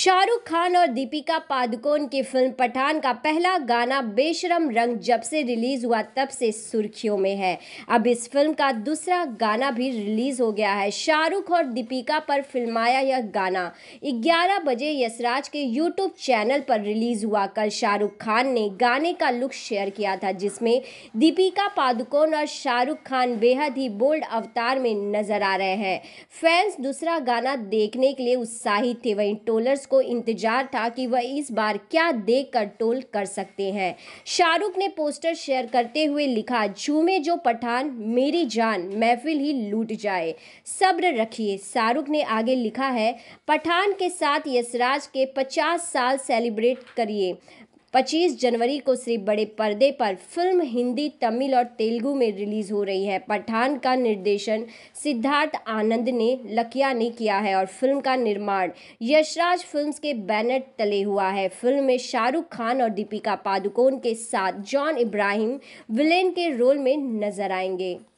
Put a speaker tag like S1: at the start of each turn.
S1: शाहरुख खान और दीपिका पादुकोण की फिल्म पठान का पहला गाना बेशरम रंग जब से रिलीज हुआ तब से सुर्खियों में है अब इस फिल्म का दूसरा गाना भी रिलीज हो गया है शाहरुख और दीपिका पर फिल्माया यह गाना 11 बजे यशराज के यूट्यूब चैनल पर रिलीज हुआ कल शाहरुख खान ने गाने का लुक शेयर किया था जिसमें दीपिका पादुकोण और शाहरुख खान बेहद ही बोल्ड अवतार में नजर आ रहे हैं फैंस दूसरा गाना देखने के लिए उत्साहित थे वहीं टोलर फैंस को इंतजार था कि वह इस बार क्या देख कर टोल कर सकते हैं शाहरुख ने पोस्टर शेयर करते हुए लिखा झूमे जो पठान मेरी जान महफिल ही लूट जाए सब्र रखिए शाहरुख ने आगे लिखा है पठान के साथ यशराज के पचास साल सेलिब्रेट करिए 25 जनवरी को सिर्फ बड़े पर्दे पर फिल्म हिंदी तमिल और तेलुगु में रिलीज हो रही है पठान का निर्देशन सिद्धार्थ आनंद ने लकिया ने किया है और फिल्म का निर्माण यशराज फिल्म्स के बैनर तले हुआ है फिल्म में शाहरुख खान और दीपिका पादुकोण के साथ जॉन इब्राहिम विलेन के रोल में नजर आएंगे